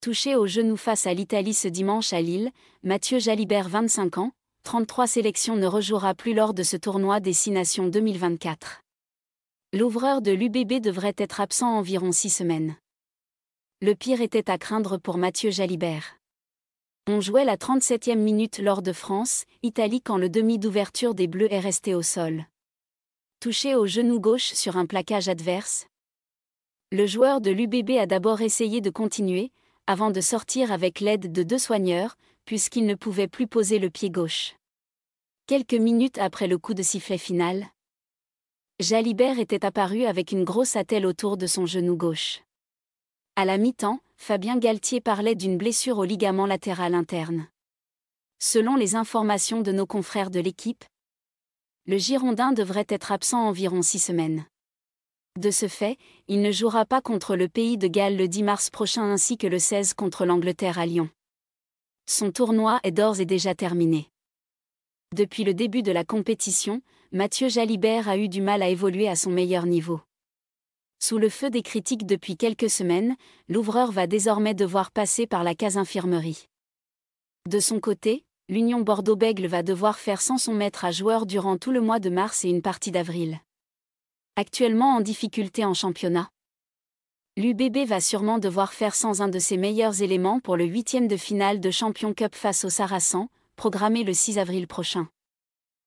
Touché au genou face à l'Italie ce dimanche à Lille, Mathieu Jalibert 25 ans, 33 sélections ne rejouera plus lors de ce tournoi Destination 2024. L'ouvreur de l'UBB devrait être absent environ 6 semaines. Le pire était à craindre pour Mathieu Jalibert. On jouait la 37e minute lors de France, Italie quand le demi d'ouverture des Bleus est resté au sol. Touché au genou gauche sur un plaquage adverse. Le joueur de l'UBB a d'abord essayé de continuer, avant de sortir avec l'aide de deux soigneurs, puisqu'il ne pouvait plus poser le pied gauche. Quelques minutes après le coup de sifflet final, Jalibert était apparu avec une grosse attelle autour de son genou gauche. À la mi-temps, Fabien Galtier parlait d'une blessure au ligament latéral interne. Selon les informations de nos confrères de l'équipe, le Girondin devrait être absent environ six semaines. De ce fait, il ne jouera pas contre le pays de Galles le 10 mars prochain ainsi que le 16 contre l'Angleterre à Lyon. Son tournoi est d'ores et déjà terminé. Depuis le début de la compétition, Mathieu Jalibert a eu du mal à évoluer à son meilleur niveau. Sous le feu des critiques depuis quelques semaines, l'ouvreur va désormais devoir passer par la case infirmerie. De son côté, l'Union Bordeaux-Bègle va devoir faire sans son maître à joueur durant tout le mois de mars et une partie d'avril actuellement en difficulté en championnat. L'UBB va sûrement devoir faire sans un de ses meilleurs éléments pour le huitième de finale de Champion Cup face au Saracens, programmé le 6 avril prochain.